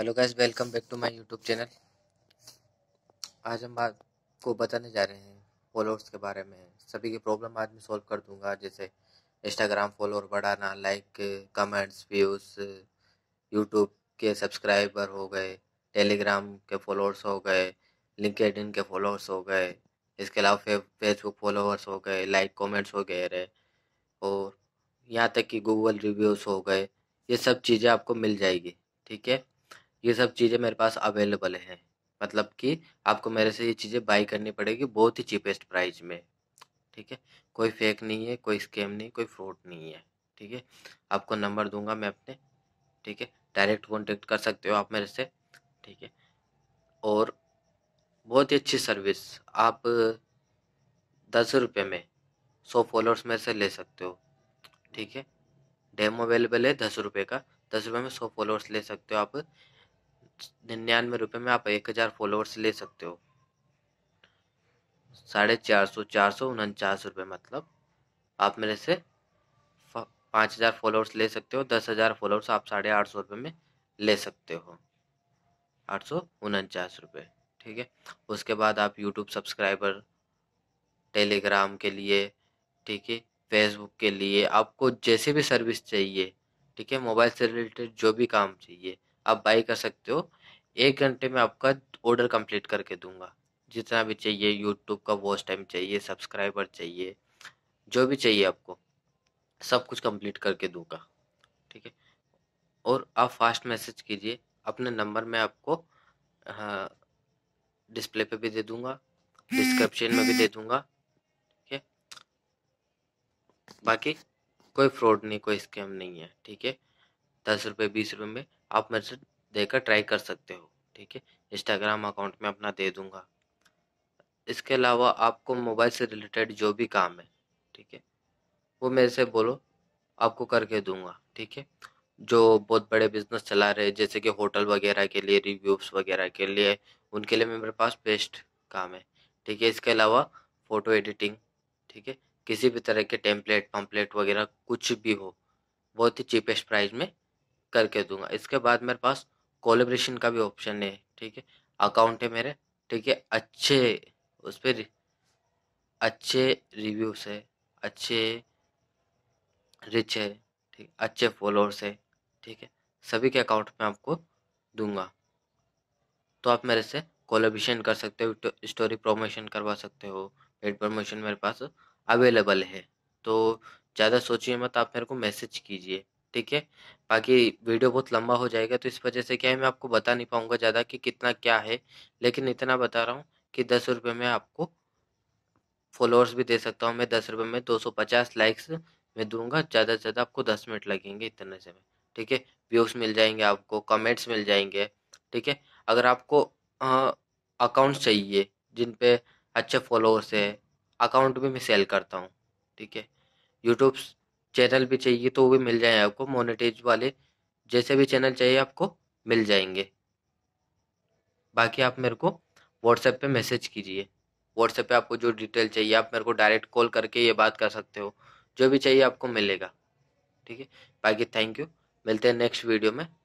hello guys welcome back to my YouTube channel आज हम बात को बताने जा रहे हैं फॉलोअर्स के बारे में सभी की प्रॉब्लम आज मैं सॉल्व कर दूंगा जैसे इंस्टाग्राम फॉलोअर बढ़ाना लाइक कमेंट्स व्यूज़ यूट्यूब के सब्सक्राइबर हो गए टेलीग्राम के फॉलोअर्स हो गए लिंकड के फॉलोअर्स हो गए इसके अलावा फे फेसबुक फॉलोअर्स हो गए लाइक कॉमेंट्स हो गए रहे और यहाँ तक कि गूगल रिव्यूज़ हो गए ये सब चीज़ें आपको मिल जाएगी ठीक है ये सब चीज़ें मेरे पास अवेलेबल हैं मतलब कि आपको मेरे से ये चीज़ें बाई करनी पड़ेगी बहुत ही चीपेस्ट प्राइस में ठीक है कोई फेक नहीं है कोई स्कैम नहीं कोई फ्रॉड नहीं है ठीक है आपको नंबर दूंगा मैं अपने ठीक है डायरेक्ट कॉन्टेक्ट कर सकते हो आप मेरे से ठीक है और बहुत ही अच्छी सर्विस आप दस रुपये में सौ फॉलोअर्स मेरे से ले सकते हो ठीक है डेमो अवेलेबल है दस रुपये का दस रुपये में सौ फॉलोअर्स ले सकते हो आप निन्यानवे रुपये में आप एक हज़ार फॉलोअर्स ले सकते हो साढ़े चार सौ चार सौ उनचास रुपये मतलब आप मेरे से पाँच हज़ार फॉलोअर्स ले सकते हो दस हज़ार फॉलोअर्स आप साढ़े आठ सौ रुपये में ले सकते हो आठ सौ उनचास रुपये ठीक है उसके बाद आप यूट्यूब सब्सक्राइबर टेलीग्राम के लिए ठीक है फेसबुक के लिए आपको जैसे भी सर्विस चाहिए ठीक है मोबाइल से रिलेटेड जो भी काम चाहिए आप बाई कर सकते हो एक घंटे में आपका ऑर्डर कंप्लीट करके दूंगा जितना भी चाहिए यूट्यूब का वॉच टाइम चाहिए सब्सक्राइबर चाहिए जो भी चाहिए आपको सब कुछ कंप्लीट करके दूंगा ठीक है और आप फास्ट मैसेज कीजिए अपने नंबर में आपको हाँ, डिस्प्ले पे भी दे दूंगा डिस्क्रिप्शन में भी दे दूंगा ठीक है बाकी कोई फ्रॉड नहीं कोई स्कैम नहीं है ठीक है दस रुपये बीस रुपये में आप मेरे से देकर ट्राई कर सकते हो ठीक है इंस्टाग्राम अकाउंट में अपना दे दूँगा इसके अलावा आपको मोबाइल से रिलेटेड जो भी काम है ठीक है वो मेरे से बोलो आपको करके दूंगा ठीक है जो बहुत बड़े बिजनेस चला रहे हैं जैसे कि होटल वगैरह के लिए रिव्यूज वगैरह के लिए उनके लिए मेरे पास बेस्ट काम है ठीक है इसके अलावा फ़ोटो एडिटिंग ठीक है किसी भी तरह के टेम्पलेट पम्पलेट वगैरह कुछ भी हो बहुत ही चीपेस्ट प्राइस में करके दूंगा इसके बाद मेरे पास कोलेब्रेशन का भी ऑप्शन है ठीक है अकाउंट है मेरे ठीक है अच्छे उस पर अच्छे रिव्यूज़ है अच्छे रिच है ठीक अच्छे फॉलोअर्स है ठीक है सभी के अकाउंट में आपको दूंगा तो आप मेरे से कोलेब्रेशन कर सकते हो स्टोरी प्रोमोशन करवा सकते हो पेड प्रमोशन मेरे पास अवेलेबल है तो ज़्यादा सोचिए मत आप मेरे को मैसेज कीजिए ठीक है बाकी वीडियो बहुत लंबा हो जाएगा तो इस वजह से क्या है मैं आपको बता नहीं पाऊँगा ज़्यादा कि कितना क्या है लेकिन इतना बता रहा हूँ कि दस रुपये में आपको फॉलोअर्स भी दे सकता हूँ मैं दस रुपये में दो सौ पचास लाइक्स मैं दूंगा ज़्यादा से ज़्यादा आपको दस मिनट लगेंगे इतने से में ठीक है व्यूज़ मिल जाएंगे आपको कमेंट्स मिल जाएंगे ठीक है अगर आपको अकाउंट चाहिए जिन पे अच्छे फॉलोअर्स है अकाउंट भी मैं सेल करता हूँ ठीक है यूट्यूब चैनल भी चाहिए तो वो भी मिल जाए आपको मोनेटाइज वाले जैसे भी चैनल चाहिए आपको मिल जाएंगे बाकी आप मेरे को व्हाट्सएप पे मैसेज कीजिए व्हाट्सएप पे आपको जो डिटेल चाहिए आप मेरे को डायरेक्ट कॉल करके ये बात कर सकते हो जो भी चाहिए आपको मिलेगा ठीक है बाकी थैंक यू मिलते हैं नेक्स्ट वीडियो में